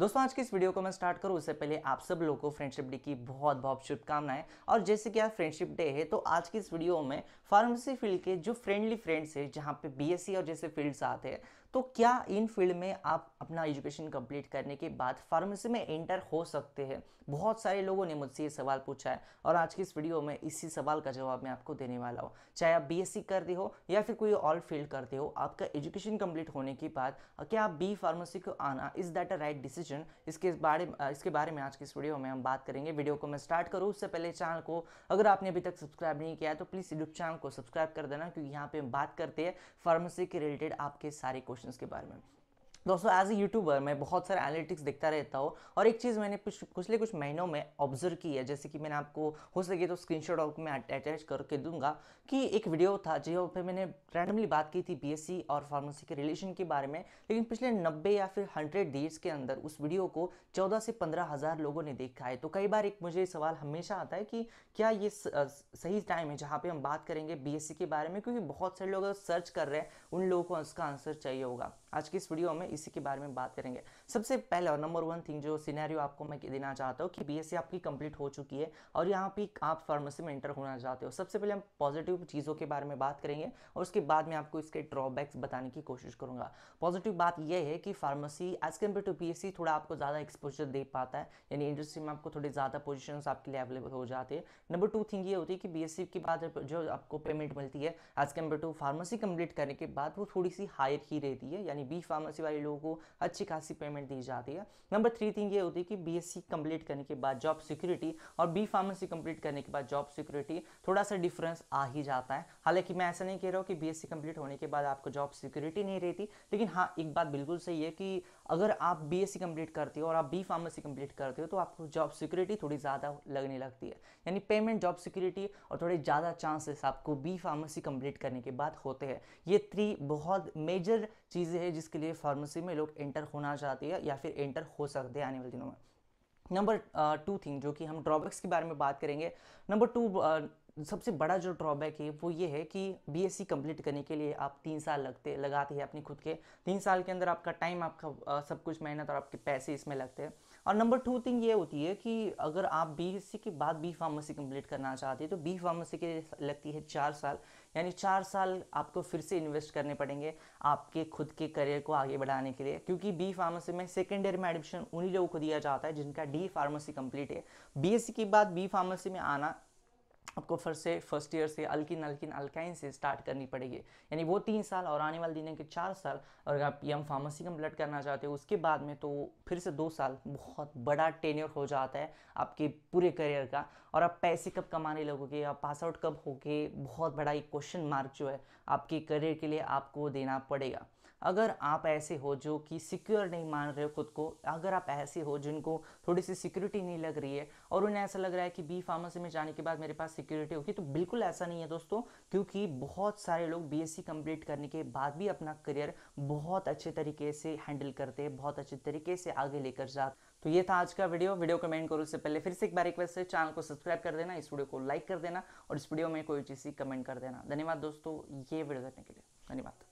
दोस्तों आज की इस वीडियो को मैं स्टार्ट करूँ उससे पहले आप सब लोगों को फ्रेंडशिप डे की बहुत बहुत शुभकामनाएं और जैसे कि आज फ्रेंडशिप डे है तो आज की इस वीडियो में फार्मेसी फील्ड के जो फ्रेंडली फ्रेंड्स है जहाँ पे बीएससी e और जैसे फील्ड्स आते हैं तो क्या इन फील्ड में आप अपना एजुकेशन कंप्लीट करने के बाद फार्मेसी में एंटर हो सकते हैं बहुत सारे लोगों ने मुझसे ये सवाल पूछा है और आज की इस वीडियो में इसी सवाल का जवाब मैं आपको देने वाला हूँ चाहे आप बीएससी रहे हो या फिर कोई और फील्ड करते हो आपका एजुकेशन कंप्लीट होने के बाद क्या आप बी फार्मेसी को आना is that a right decision इसके बारे इसके बारे में आज की इस वीडियो में हम बात करेंगे वीडियो को मैं स्टार्ट करूँ उससे पहले चैनल को अगर आपने अभी तक सब्सक्राइब नहीं किया तो प्लीज़ यूट्यूब चैनल को सब्सक्राइब कर देना क्योंकि यहाँ पर हम बात करते हैं फार्मेसी के रिलेटेड आपके सारे क्वेश्चन इमोशंस के बारे में दोस्तों एज ए यूट्यूबर मैं बहुत सारे एनालिटिक्स देखता रहता हूँ और एक चीज़ मैंने पिछले कुछ महीनों में ऑब्जर्व की है जैसे कि मैंने आपको हो सके तो स्क्रीनशॉट और मैं अटैच करके दूंगा कि एक वीडियो था जो पे मैंने रैंडमली बात की थी बीएससी और फार्मेसी के रिलेशन के बारे में लेकिन पिछले नब्बे या फिर हंड्रेड डेज के अंदर उस वीडियो को चौदह से पंद्रह हज़ार लोगों ने देखा है तो कई बार एक मुझे सवाल हमेशा आता है कि क्या ये सही टाइम है जहाँ पर हम बात करेंगे बी के बारे में क्योंकि बहुत सारे लोग सर्च कर रहे हैं उन लोगों को उसका आंसर चाहिए होगा आज की इस वीडियो में इसी के बारे में बात करेंगे सबसे पहले और नंबर वन थिंग जो सीनैरियो आपको मैं देना चाहता हूँ कि बीएससी e आपकी कंप्लीट हो चुकी है और यहाँ पे आप फार्मेसी में इंटर होना चाहते हो सबसे पहले हम पॉजिटिव चीज़ों के बारे में बात करेंगे और उसके बाद में आपको इसके ड्रॉबैक्स बताने की कोशिश करूँगा पॉजिटिव बात यह है कि pharmacy as compare to B थोड़ा आपको ज़्यादा एक्सपोजर दे पाता है यानी इंडस्ट्री में आपको थोड़े ज़्यादा पोजिशन आपके लिए अवेलेबल हो जाते हैं नंबर टू थिंग ये होती है कि बी e के बाद जो आपको पेमेंट मिलती है as compare to pharmacy complete करने के बाद वो थोड़ी सी हायर ही रहती है यानी बी फार्मेसी वाले वाले लोगों को अच्छी खासी पेमेंट दी जाती है नंबर थ्री थिंग ये होती है कि बी एस कंप्लीट करने के बाद जॉब सिक्योरिटी और बी फार्मेसी कंप्लीट करने के बाद जॉब सिक्योरिटी थोड़ा सा डिफरेंस आ ही जाता है हालांकि मैं ऐसा नहीं कह रहा हूँ कि बी एस कंप्लीट होने के बाद आपको जॉब सिक्योरिटी नहीं रहती लेकिन हाँ एक बात बिल्कुल सही है कि अगर आप बी एस कंप्लीट करते हो और आप बी फार्मेसी कंप्लीट करते हो तो आपको जॉब सिक्योरिटी थोड़ी ज़्यादा लगने लगती है यानी पेमेंट जॉब सिक्योरिटी और थोड़े ज़्यादा चांसेस आपको बी फार्मेसी कंप्लीट करने के बाद होते हैं ये थ्री बहुत मेजर चीज़ें हैं जिसके लिए फार्मेसी एसएससी में लोग एंटर होना चाहते हैं या फिर एंटर हो सकते हैं आने वाले दिनों में नंबर टू थिंग जो कि हम ड्रॉबैक्स के बारे में बात करेंगे नंबर टू uh, सबसे बड़ा जो ड्रॉबैक है वो ये है कि बीएससी कंप्लीट e करने के लिए आप तीन साल लगते लगाते हैं अपनी खुद के तीन साल के अंदर आपका टाइम आपका आ, uh, सब कुछ मेहनत और आपके पैसे इसमें लगते हैं और नंबर टू थिंग ये होती है कि अगर आप बीएससी के बाद बी फार्मेसी कंप्लीट करना चाहते हैं तो बी फार्मेसी के लगती है चार साल यानी चार साल आपको फिर से इन्वेस्ट करने पड़ेंगे आपके खुद के करियर को आगे बढ़ाने के लिए क्योंकि बी फार्मेसी में सेकेंड ईयर में एडमिशन उन्हीं लोगों को दिया जाता है जिनका डी फार्मेसी कंप्लीट है बी के बाद बी फार्मेसी में आना आपको फिर से फर्स्ट ईयर से अल्किन अल्किन अल्काइन से स्टार्ट करनी पड़ेगी यानी वो तीन साल और आने वाले दिनों के चार साल और अगर आप एम फार्मेसी कम्प्लीट करना चाहते हो उसके बाद में तो फिर से दो साल बहुत बड़ा टेन्योर हो जाता है आपके पूरे करियर का और आप पैसे कब कमाने लगोगे आप पास आउट कब होगे बहुत बड़ा एक क्वेश्चन मार्क जो है आपके करियर के लिए आपको देना पड़ेगा अगर आप ऐसे हो जो कि सिक्योर नहीं मान रहे हो खुद को अगर आप ऐसे हो जिनको थोड़ी सी सिक्योरिटी नहीं लग रही है और उन्हें ऐसा लग रहा है कि बी फार्मेसी में जाने के बाद मेरे पास सिक्योरिटी होगी तो बिल्कुल ऐसा नहीं है दोस्तों क्योंकि बहुत सारे लोग बी एस कंप्लीट करने के बाद भी अपना करियर बहुत अच्छे तरीके से हैंडल करते हैं बहुत अच्छे तरीके से आगे लेकर जाते तो ये था आज का वीडियो वीडियो कमेंट करो उससे पहले फिर से एक बार रिक्वेस्ट है चैनल को सब्सक्राइब कर देना इस वीडियो को लाइक कर देना और इस वीडियो में कोई चीज़ कमेंट कर देना धन्यवाद दोस्तों ये वीडियो देखने के लिए धन्यवाद